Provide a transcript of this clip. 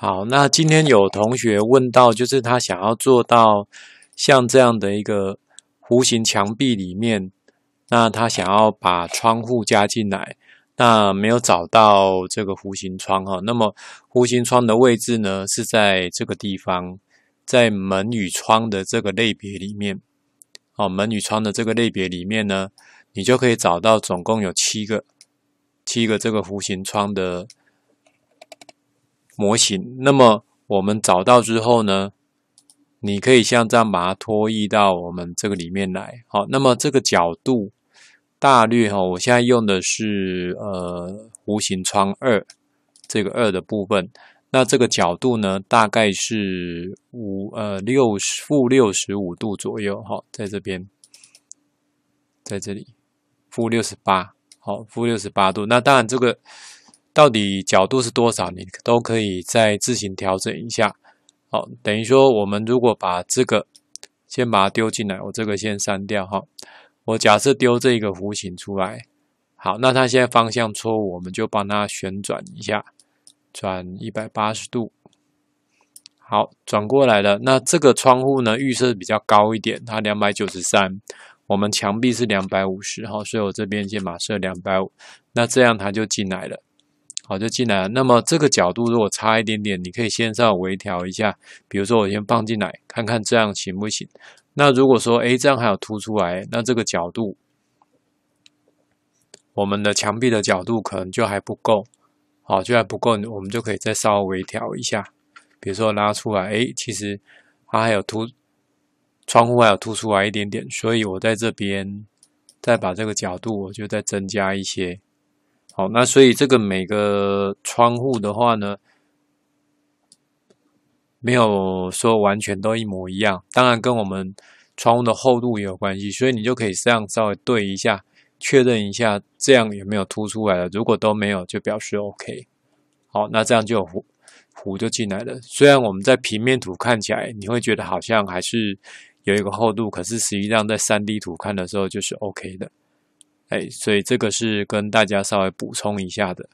好，那今天有同学问到，就是他想要做到像这样的一个弧形墙壁里面，那他想要把窗户加进来，那没有找到这个弧形窗哈。那么弧形窗的位置呢，是在这个地方，在门与窗的这个类别里面哦。门与窗的这个类别里面呢，你就可以找到总共有七个，七个这个弧形窗的。模型，那么我们找到之后呢，你可以像这样把它拖移到我们这个里面来，好，那么这个角度大略哈，我现在用的是呃弧形窗二，这个二的部分，那这个角度呢大概是五呃六十负六十五度左右哈，在这边，在这里负六十八，好负六十八度，那当然这个。到底角度是多少？你都可以再自行调整一下。好，等于说我们如果把这个先把它丢进来，我这个先删掉哈。我假设丢这一个弧形出来，好，那它现在方向错，误，我们就帮它旋转一下，转一百八十度。好转过来了。那这个窗户呢？预设比较高一点，它两百九十三，我们墙壁是两百五十，好，所以我这边先把设两百五，那这样它就进来了。好，就进来了。那么这个角度如果差一点点，你可以先稍微调一下。比如说，我先放进来，看看这样行不行。那如果说，哎，这样还有凸出来，那这个角度，我们的墙壁的角度可能就还不够。好，就还不够，我们就可以再稍微调一下。比如说，拉出来，哎，其实它还有凸，窗户还有凸出来一点点，所以我在这边再把这个角度，我就再增加一些。好，那所以这个每个窗户的话呢，没有说完全都一模一样，当然跟我们窗户的厚度也有关系，所以你就可以这样稍微对一下，确认一下，这样有没有凸出来了？如果都没有，就表示 OK。好，那这样就弧弧就进来了。虽然我们在平面图看起来，你会觉得好像还是有一个厚度，可是实际上在三 D 图看的时候就是 OK 的。哎，所以这个是跟大家稍微补充一下的。